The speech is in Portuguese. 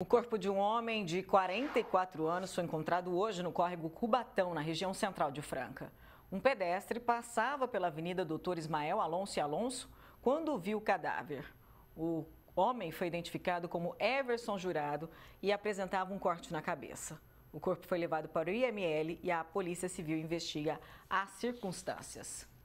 O corpo de um homem de 44 anos foi encontrado hoje no córrego Cubatão, na região central de Franca. Um pedestre passava pela avenida Doutor Ismael Alonso e Alonso quando viu o cadáver. O homem foi identificado como Everson Jurado e apresentava um corte na cabeça. O corpo foi levado para o IML e a Polícia Civil investiga as circunstâncias.